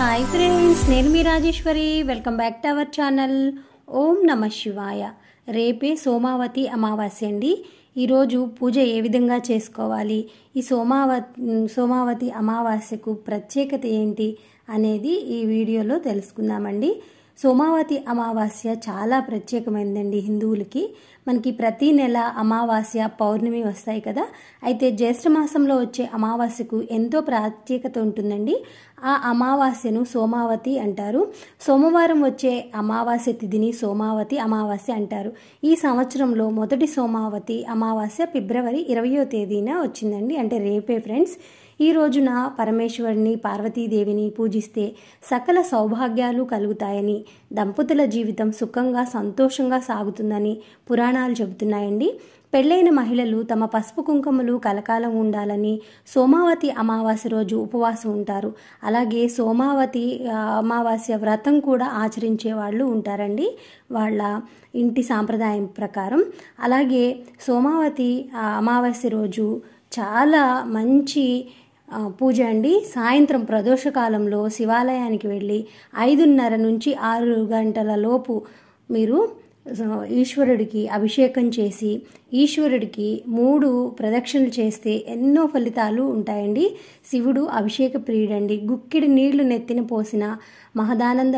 hi friends నేను మీ Rajeshwari welcome back to our channel Om Namah Shivaya రేపే సోమావతి అమావాస్య అండి ఈరోజు పూజ ఏ విధంగా చేసుకోవాలి ఈ సోమావతి సోమావతి అమావాస్యకు ప్రత్యేకత ఏంటి అనేది ఈ వీడియోలో తెలుసుకుందామండి సోమావతి అమావాస్య చాలా ప్రత్యేకమైందండి హిందువులకి మనకి ప్రతి నెల అమావాస్య పౌర్ణమి వస్తాయి కదా అయితే జ్యేష్ఠమాసంలో మాసంలో వచ్చే అమావాస్యకు ఎంతో ప్రత్యేకత ఉంటుందండి ఆ అమావాస్యను సోమావతి అంటారు సోమవారం వచ్చే అమావాస్య తిథిని సోమావతి అమావాస్య అంటారు ఈ సంవత్సరంలో మొదటి సోమావతి అమావాస్య ఫిబ్రవరి ఇరవయో తేదీన వచ్చిందండి అంటే రేపే ఫ్రెండ్స్ ఈ రోజున పరమేశ్వరిని పార్వతీదేవిని పూజిస్తే సకల సౌభాగ్యాలు కలుగుతాయని దంపతుల జీవితం సుఖంగా సంతోషంగా సాగుతుందని పురాణాలు చెబుతున్నాయండి పెళ్ళైన మహిళలు తమ పసుపు కుంకుమలు కలకాలం ఉండాలని సోమావతి అమావాస్య రోజు ఉపవాసం ఉంటారు అలాగే సోమావతి అమావాస్య వ్రతం కూడా ఆచరించే వాళ్ళు ఉంటారండి వాళ్ళ ఇంటి సాంప్రదాయం ప్రకారం అలాగే సోమావతి అమావాస్య రోజు చాలా మంచి పూజ అండి సాయంత్రం ప్రదోషకాలంలో శివాలయానికి వెళ్ళి ఐదున్నర నుంచి ఆరు గంటల లోపు మీరు ఈశ్వరుడికి అభిషేకం చేసి ఈశ్వరుడికి మూడు ప్రదక్షిణలు చేస్తే ఎన్నో ఫలితాలు ఉంటాయండి శివుడు అభిషేక ప్రియుడండి గుక్కిడి నీళ్లు నెత్తిన పోసిన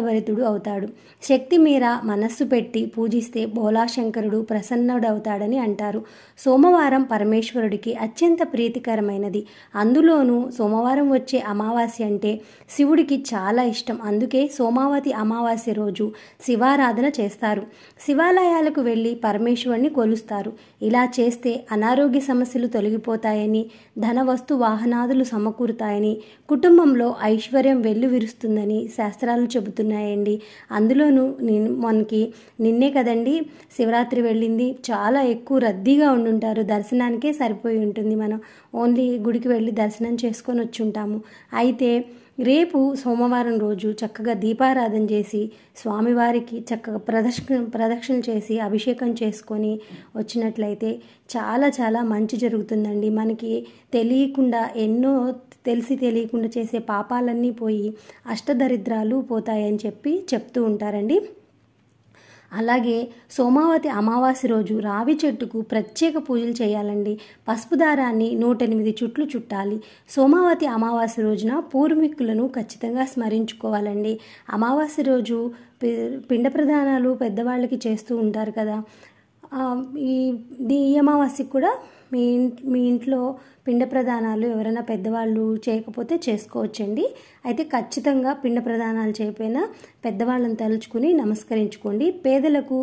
భరితుడు అవుతాడు శక్తి మీర మనస్సు పెట్టి పూజిస్తే ప్రసన్నుడు ప్రసన్నుడవుతాడని అంటారు సోమవారం పరమేశ్వరుడికి అత్యంత ప్రీతికరమైనది అందులోనూ సోమవారం వచ్చే అమావాస్య అంటే శివుడికి చాలా ఇష్టం అందుకే సోమావతి అమావాస్య రోజు శివారాధన చేస్తారు శివ శివాలయాలకు వెళ్ళి పరమేశ్వరుని కొలుస్తారు ఇలా చేస్తే అనారోగ్య సమస్యలు తొలగిపోతాయని ధన వస్తు వాహనాదులు సమకూరుతాయని కుటుంబంలో ఐశ్వర్యం వెల్లువిరుస్తుందని శాస్త్రాలు చెబుతున్నాయండి అందులోనూ మనకి నిన్నే కదండి శివరాత్రి వెళ్ళింది చాలా ఎక్కువ రద్దీగా ఉండుంటారు దర్శనానికే సరిపోయి ఉంటుంది మనం ఓన్లీ గుడికి వెళ్ళి దర్శనం చేసుకొని వచ్చుంటాము అయితే రేపు సోమవారం రోజు చక్కగా దీపారాధన చేసి స్వామివారికి చక్కగా ప్రదక్ష ప్రదక్షిణ చేసి అభిషేకం చేసుకొని వచ్చినట్లయితే చాలా చాలా మంచి జరుగుతుందండి మనకి తెలియకుండా ఎన్నో తెలిసి తెలియకుండా చేసే పాపాలన్నీ పోయి అష్టదరిద్రాలు పోతాయని చెప్పి చెప్తూ ఉంటారండి అలాగే సోమావతి అమావాస్య రోజు రావి చెట్టుకు ప్రత్యేక పూజలు చేయాలండి పసుపు దారాన్ని నూట ఎనిమిది చుట్లు చుట్టాలి సోమావతి అమావాస్య రోజున పూర్వీకులను ఖచ్చితంగా స్మరించుకోవాలండి అమావాస్య రోజు పిండ ప్రధానాలు పెద్దవాళ్ళకి చేస్తూ ఉంటారు కదా ఈ దీ అమావాస్యకి కూడా మీ మీ ఇంట్లో పిండ ప్రదానాలు ఎవరైనా పెద్దవాళ్ళు చేయకపోతే చేసుకోవచ్చండి అయితే ఖచ్చితంగా పిండ ప్రదానాలు చేయకపోయినా పెద్దవాళ్ళని తలుచుకుని నమస్కరించుకోండి పేదలకు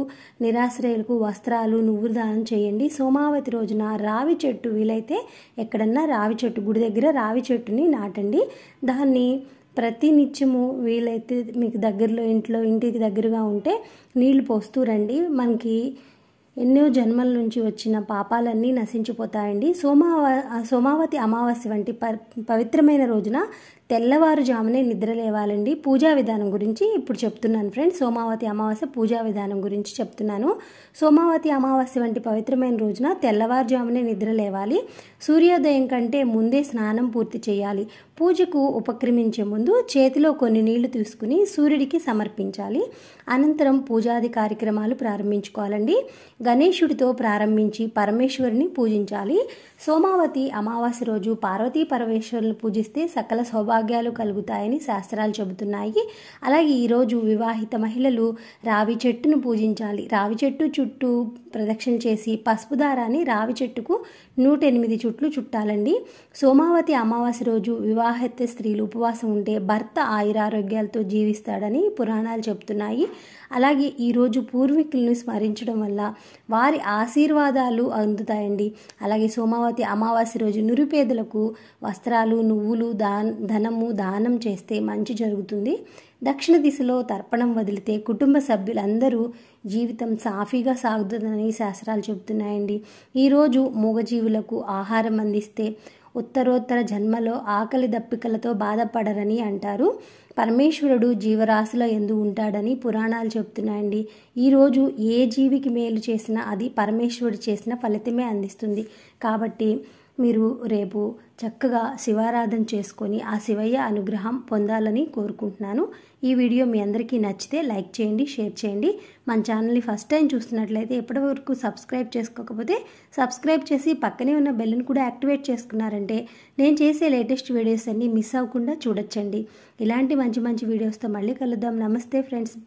నిరాశ్రయులకు వస్త్రాలు నువ్వు దానం చేయండి సోమావతి రోజున రావి చెట్టు వీలైతే ఎక్కడన్నా రావి చెట్టు గుడి దగ్గర రావి చెట్టుని నాటండి దాన్ని ప్రతి నిత్యము వీలైతే మీకు దగ్గరలో ఇంట్లో ఇంటికి దగ్గరగా ఉంటే నీళ్లు పోస్తూ రండి మనకి ఎన్నో జన్మల నుంచి వచ్చిన పాపాలన్నీ నశించిపోతాయండి సోమావ సోమావతి అమావాస్య వంటి పవిత్రమైన రోజున తెల్లవారుజామునే నిద్ర లేవాలండి పూజా విధానం గురించి ఇప్పుడు చెప్తున్నాను ఫ్రెండ్స్ సోమావతి అమావాస్య పూజా విధానం గురించి చెప్తున్నాను సోమావతి అమావాస్య వంటి పవిత్రమైన రోజున తెల్లవారుజామునే నిద్ర లేవాలి సూర్యోదయం కంటే ముందే స్నానం పూర్తి చేయాలి పూజకు ఉపక్రమించే ముందు చేతిలో కొన్ని నీళ్లు తీసుకుని సూర్యుడికి సమర్పించాలి అనంతరం పూజాది కార్యక్రమాలు ప్రారంభించుకోవాలండి గణేశుడితో ప్రారంభించి పరమేశ్వరిని పూజించాలి సోమావతి అమావాస్య రోజు పార్వతీ పరమేశ్వరుని పూజిస్తే సకల శోభా సౌభాగ్యాలు కలుగుతాయని శాస్త్రాలు చెబుతున్నాయి అలాగే ఈరోజు వివాహిత మహిళలు రావి చెట్టును పూజించాలి రావి చెట్టు చుట్టూ ప్రదక్షిణ చేసి పసుపు దారాన్ని రావి చెట్టుకు నూట ఎనిమిది చుట్లు చుట్టాలండి సోమావతి అమావాస్య రోజు వివాహిత స్త్రీలు ఉపవాసం ఉంటే భర్త ఆయురారోగ్యాలతో జీవిస్తాడని పురాణాలు చెబుతున్నాయి అలాగే ఈరోజు పూర్వీకులను స్మరించడం వల్ల వారి ఆశీర్వాదాలు అందుతాయండి అలాగే సోమావతి అమావాస్య రోజు నిరుపేదలకు వస్త్రాలు నువ్వులు దాన్ ధనం అన్నము దానం చేస్తే మంచి జరుగుతుంది దక్షిణ దిశలో తర్పణం వదిలితే కుటుంబ సభ్యులందరూ జీవితం సాఫీగా సాగుతుందని శాస్త్రాలు చెబుతున్నాయండి ఈరోజు మూగజీవులకు ఆహారం అందిస్తే ఉత్తరోత్తర జన్మలో ఆకలి దప్పికలతో బాధపడరని అంటారు పరమేశ్వరుడు జీవరాశుల ఎందు ఉంటాడని పురాణాలు చెబుతున్నాయండి ఈరోజు ఏ జీవికి మేలు చేసినా అది పరమేశ్వరుడు చేసిన ఫలితమే అందిస్తుంది కాబట్టి మీరు రేపు చక్కగా శివారాధన చేసుకొని ఆ శివయ్య అనుగ్రహం పొందాలని కోరుకుంటున్నాను ఈ వీడియో మీ అందరికీ నచ్చితే లైక్ చేయండి షేర్ చేయండి మన ఛానల్ని ఫస్ట్ టైం చూస్తున్నట్లయితే ఎప్పటివరకు సబ్స్క్రైబ్ చేసుకోకపోతే సబ్స్క్రైబ్ చేసి పక్కనే ఉన్న బెల్ని కూడా యాక్టివేట్ చేసుకున్నారంటే నేను చేసే లేటెస్ట్ వీడియోస్ అన్నీ మిస్ అవ్వకుండా చూడొచ్చండి ఇలాంటి మంచి మంచి వీడియోస్తో మళ్ళీ కలుద్దాం నమస్తే ఫ్రెండ్స్